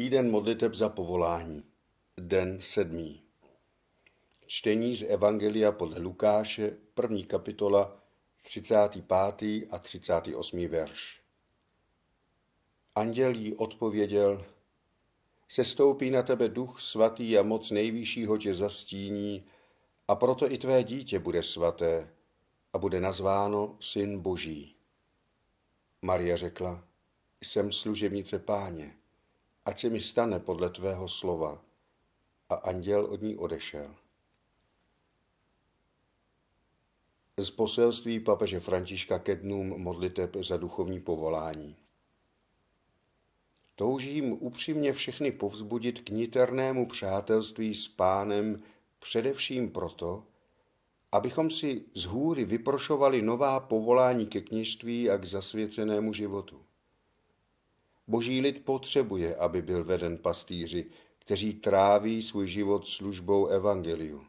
Týden modliteb za povolání. Den sedmý. Čtení z Evangelia podle Lukáše, první kapitola, 35. a 38. verš. Anděl jí odpověděl, sestoupí na tebe duch svatý a moc nejvyššího tě zastíní, a proto i tvé dítě bude svaté a bude nazváno syn boží. Maria řekla, jsem služebnice páně, ať se mi stane podle tvého slova. A anděl od ní odešel. Z poselství papeže Františka ke dnům modliteb za duchovní povolání. Toužím upřímně všechny povzbudit k niternému přátelství s pánem především proto, abychom si z hůry vyprošovali nová povolání ke kněžství a k zasvěcenému životu. Boží lid potřebuje, aby byl veden pastýři, kteří tráví svůj život službou evangeliu.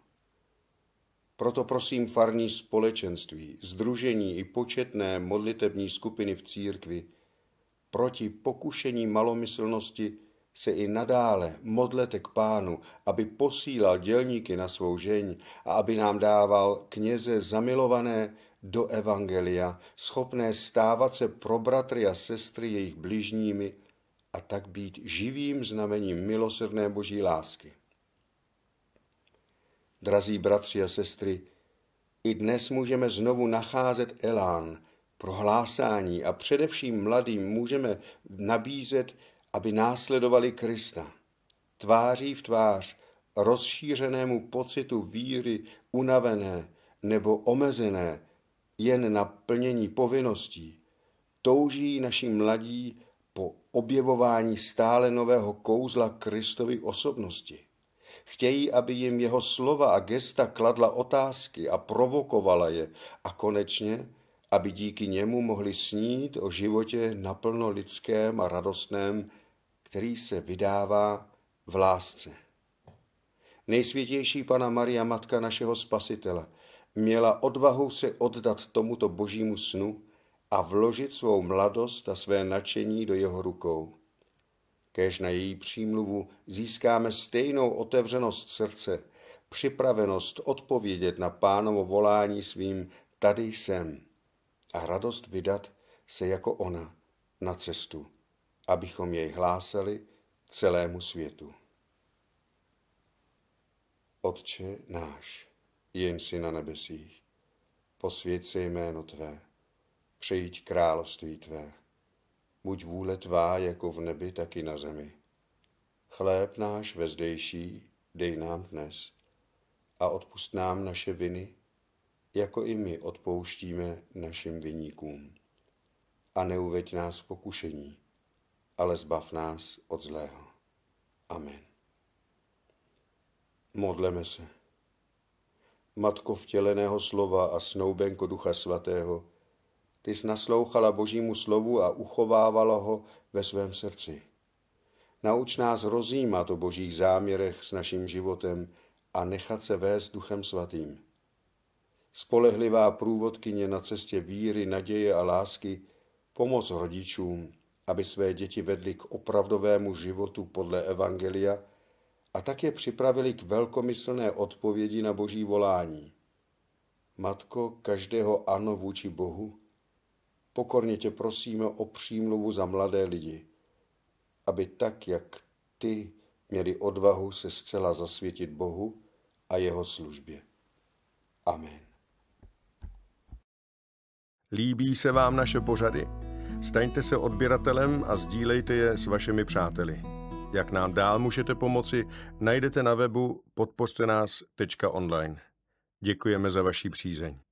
Proto prosím farní společenství, združení i početné modlitební skupiny v církvi, proti pokušení malomyslnosti se i nadále modlete k pánu, aby posílal dělníky na svou žeň a aby nám dával kněze zamilované do Evangelia, schopné stávat se pro bratry a sestry jejich bližními a tak být živým znamením milosrdné boží lásky. Drazí bratři a sestry, i dnes můžeme znovu nacházet elán, prohlásání a především mladým můžeme nabízet, aby následovali Krista. Tváří v tvář rozšířenému pocitu víry unavené nebo omezené, jen na plnění povinností, touží naši mladí po objevování stále nového kouzla Kristovy osobnosti. Chtějí, aby jim jeho slova a gesta kladla otázky a provokovala je a konečně, aby díky němu mohli snít o životě naplno lidském a radostném, který se vydává v lásce. Nejsvětější Pana Maria, Matka našeho Spasitele – měla odvahu se oddat tomuto božímu snu a vložit svou mladost a své nadšení do jeho rukou. Kéž na její přímluvu získáme stejnou otevřenost srdce, připravenost odpovědět na pánovo volání svým tady jsem a radost vydat se jako ona na cestu, abychom jej hlásali celému světu. Otče náš jen si na nebesích. Posvěd se jméno Tvé, přejít království Tvé. Buď vůle Tvá jako v nebi, tak i na zemi. Chléb náš vezdejší dej nám dnes a odpust nám naše viny, jako i my odpouštíme našim viníkům. A neuveď nás pokušení, ale zbav nás od zlého. Amen. Modleme se. Matko vtěleného slova a snoubenko Ducha Svatého, ty jsi naslouchala Božímu slovu a uchovávala ho ve svém srdci. Nauč nás rozjímat o božích záměrech s naším životem a nechat se vést Duchem Svatým. Spolehlivá průvodkyně na cestě víry, naděje a lásky, pomoz rodičům, aby své děti vedli k opravdovému životu podle Evangelia – a tak je připravili k velkomyslné odpovědi na boží volání. Matko každého ano vůči Bohu, pokorně tě prosíme o přímluvu za mladé lidi, aby tak, jak ty měli odvahu se zcela zasvětit Bohu a jeho službě. Amen. Líbí se vám naše pořady? Staňte se odběratelem a sdílejte je s vašimi přáteli. Jak nám dál můžete pomoci, najdete na webu podpořte nás.online. Děkujeme za vaši přízeň.